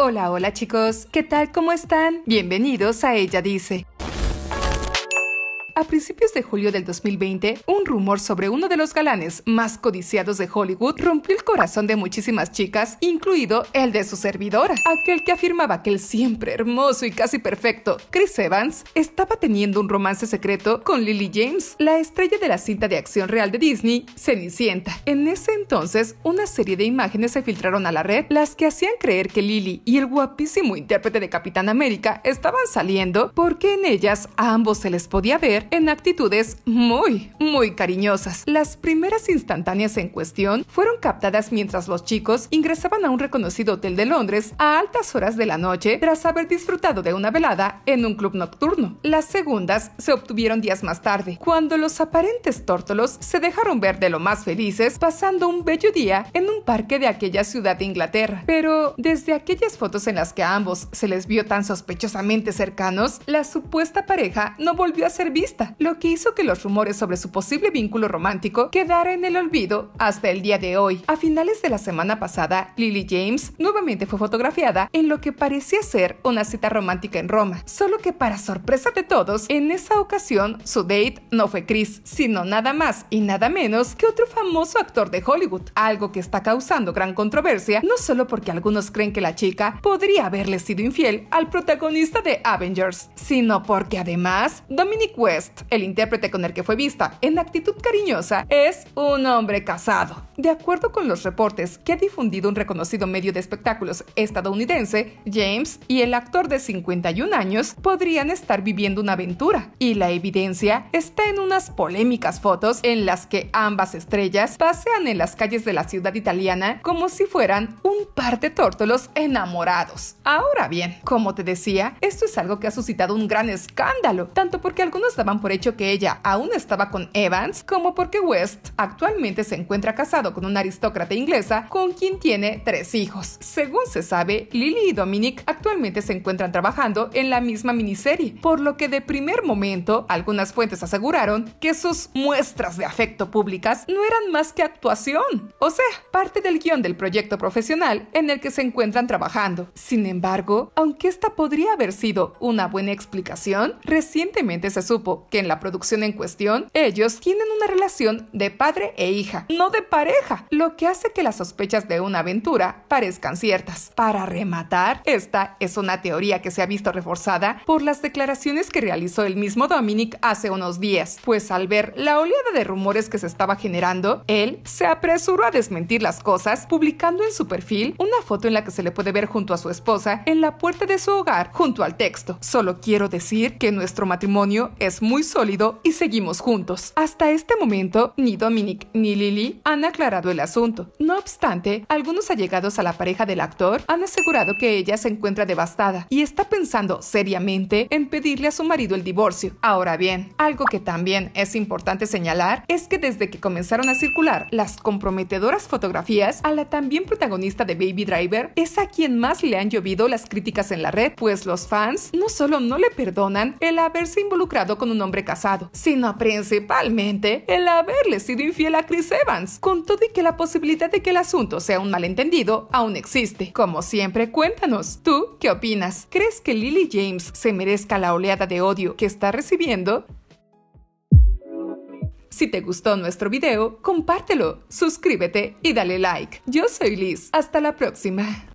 Hola, hola chicos, ¿qué tal? ¿Cómo están? Bienvenidos a Ella Dice, a principios de julio del 2020, un rumor sobre uno de los galanes más codiciados de Hollywood rompió el corazón de muchísimas chicas, incluido el de su servidora, aquel que afirmaba que el siempre hermoso y casi perfecto Chris Evans estaba teniendo un romance secreto con Lily James, la estrella de la cinta de acción real de Disney, Cenicienta. En ese entonces, una serie de imágenes se filtraron a la red, las que hacían creer que Lily y el guapísimo intérprete de Capitán América estaban saliendo porque en ellas a ambos se les podía ver en actitudes muy, muy cariñosas. Las primeras instantáneas en cuestión fueron captadas mientras los chicos ingresaban a un reconocido hotel de Londres a altas horas de la noche tras haber disfrutado de una velada en un club nocturno. Las segundas se obtuvieron días más tarde, cuando los aparentes tórtolos se dejaron ver de lo más felices pasando un bello día en un parque de aquella ciudad de Inglaterra. Pero desde aquellas fotos en las que ambos se les vio tan sospechosamente cercanos, la supuesta pareja no volvió a ser vista lo que hizo que los rumores sobre su posible vínculo romántico quedaran en el olvido hasta el día de hoy. A finales de la semana pasada, Lily James nuevamente fue fotografiada en lo que parecía ser una cita romántica en Roma, solo que para sorpresa de todos, en esa ocasión su date no fue Chris, sino nada más y nada menos que otro famoso actor de Hollywood, algo que está causando gran controversia, no solo porque algunos creen que la chica podría haberle sido infiel al protagonista de Avengers, sino porque además Dominic West el intérprete con el que fue vista, en actitud cariñosa, es un hombre casado. De acuerdo con los reportes que ha difundido un reconocido medio de espectáculos estadounidense, James y el actor de 51 años podrían estar viviendo una aventura, y la evidencia está en unas polémicas fotos en las que ambas estrellas pasean en las calles de la ciudad italiana como si fueran un par de tórtolos enamorados. Ahora bien, como te decía, esto es algo que ha suscitado un gran escándalo, tanto porque algunos daban por hecho que ella aún estaba con Evans, como porque West actualmente se encuentra casado con una aristócrata inglesa con quien tiene tres hijos. Según se sabe, Lily y Dominic actualmente se encuentran trabajando en la misma miniserie, por lo que de primer momento algunas fuentes aseguraron que sus muestras de afecto públicas no eran más que actuación, o sea, parte del guión del proyecto profesional en el que se encuentran trabajando. Sin embargo, aunque esta podría haber sido una buena explicación, recientemente se supo que en la producción en cuestión, ellos tienen una relación de padre e hija, no de pareja, lo que hace que las sospechas de una aventura parezcan ciertas. Para rematar, esta es una teoría que se ha visto reforzada por las declaraciones que realizó el mismo Dominic hace unos días, pues al ver la oleada de rumores que se estaba generando, él se apresuró a desmentir las cosas, publicando en su perfil una foto en la que se le puede ver junto a su esposa en la puerta de su hogar junto al texto. Solo quiero decir que nuestro matrimonio es muy sólido y seguimos juntos. Hasta este momento, ni Dominic ni Lily han aclarado el asunto. No obstante, algunos allegados a la pareja del actor han asegurado que ella se encuentra devastada y está pensando seriamente en pedirle a su marido el divorcio. Ahora bien, algo que también es importante señalar es que desde que comenzaron a circular las comprometedoras fotografías a la también protagonista de Baby Driver, es a quien más le han llovido las críticas en la red, pues los fans no solo no le perdonan el haberse involucrado con un hombre casado, sino principalmente el haberle sido infiel a Chris Evans, con todo y que la posibilidad de que el asunto sea un malentendido aún existe. Como siempre, cuéntanos, ¿tú qué opinas? ¿Crees que Lily James se merezca la oleada de odio que está recibiendo? Si te gustó nuestro video, compártelo, suscríbete y dale like. Yo soy Liz, hasta la próxima.